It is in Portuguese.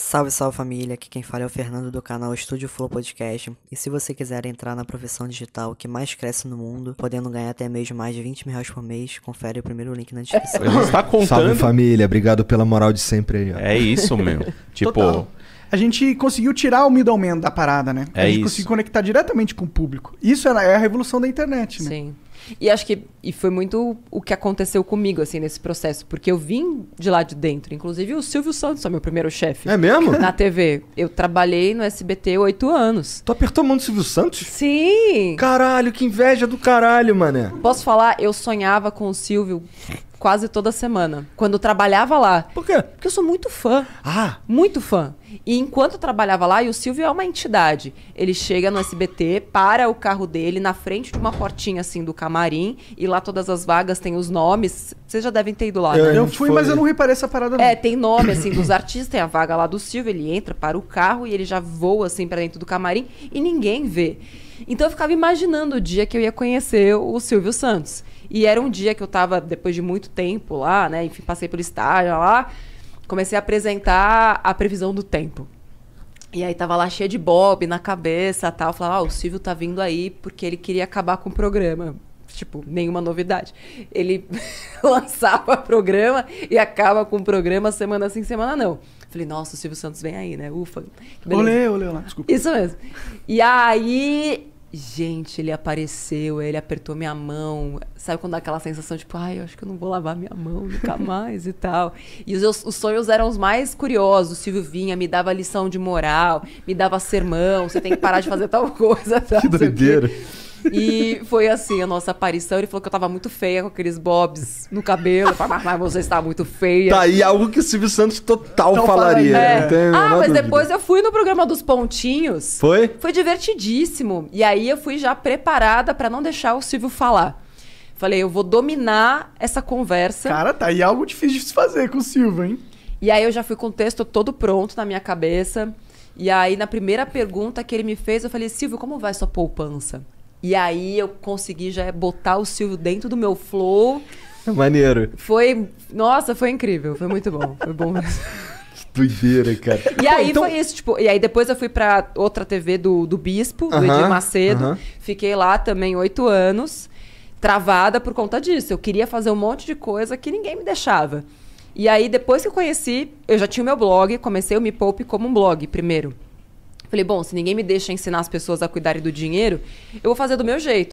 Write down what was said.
Salve, salve família! Aqui quem fala é o Fernando do canal Estúdio Flow Podcast. E se você quiser entrar na profissão digital que mais cresce no mundo, podendo ganhar até mesmo mais de 20 mil reais por mês, confere o primeiro link na descrição. A tá contando. Salve família, obrigado pela moral de sempre aí. Ó. É isso, meu. tipo. Total. A gente conseguiu tirar o middleman da parada, né? É a gente isso. conseguiu conectar diretamente com o público. Isso é a revolução da internet, né? Sim. E acho que e foi muito o que aconteceu comigo, assim, nesse processo. Porque eu vim de lá de dentro. Inclusive, o Silvio Santos é meu primeiro chefe. É mesmo? Na TV. Eu trabalhei no SBT oito anos. Tu apertou a mão do Silvio Santos? Sim! Caralho, que inveja do caralho, mané. Posso falar? Eu sonhava com o Silvio quase toda semana. Quando eu trabalhava lá. Por quê? Porque eu sou muito fã. Ah! Muito fã. E enquanto eu trabalhava lá, e o Silvio é uma entidade. Ele chega no SBT, para o carro dele na frente de uma portinha assim do camarim, e lá todas as vagas têm os nomes. Vocês já devem ter ido lá. Eu, né? eu fui, foi. mas eu não reparei essa parada não. É, tem nome assim dos artistas, tem a vaga lá do Silvio, ele entra para o carro e ele já voa assim para dentro do camarim e ninguém vê. Então eu ficava imaginando o dia que eu ia conhecer o Silvio Santos. E era um dia que eu estava depois de muito tempo lá, né? Enfim, passei pelo estágio lá, comecei a apresentar a previsão do tempo. E aí tava lá cheia de bob na cabeça tal. Eu falava, ah, o Silvio tá vindo aí porque ele queria acabar com o programa tipo, nenhuma novidade. Ele lançava programa e acaba com o programa semana sim, semana não. Falei, nossa, o Silvio Santos vem aí, né? Ufa. Olê, olê lá, desculpa. Isso mesmo. E aí, gente, ele apareceu, ele apertou minha mão. Sabe quando dá aquela sensação, tipo, ai, eu acho que eu não vou lavar minha mão nunca mais e tal. E os, os sonhos eram os mais curiosos. O Silvio vinha, me dava lição de moral, me dava sermão, você tem que parar de fazer tal coisa. Tal, que doideira. E foi assim a nossa aparição. Ele falou que eu tava muito feia com aqueles bobs no cabelo. Mas você está muito feia. Tá aí algo que o Silvio Santos total Não falaria. É. Não ah, mas dúvida. depois eu fui no programa dos Pontinhos. Foi? Foi divertidíssimo. E aí eu fui já preparada para não deixar o Silvio falar. Falei, eu vou dominar essa conversa. Cara, tá aí algo difícil de se fazer com o Silvio, hein? E aí eu já fui com o texto todo pronto na minha cabeça. E aí, na primeira pergunta que ele me fez, eu falei, Silvio, como vai sua poupança? E aí eu consegui já botar o Silvio dentro do meu flow. É maneiro. Foi. Nossa, foi incrível. Foi muito bom. Foi bom mesmo. que doideira, cara. E Pô, aí então... foi isso, tipo. E aí depois eu fui pra outra TV do, do Bispo, uh -huh, do Edir Macedo. Uh -huh. Fiquei lá também oito anos, travada por conta disso. Eu queria fazer um monte de coisa que ninguém me deixava. E aí, depois que eu conheci, eu já tinha o meu blog, comecei o Me Poupe como um blog primeiro. Falei, bom, se ninguém me deixa ensinar as pessoas a cuidarem do dinheiro, eu vou fazer do meu jeito.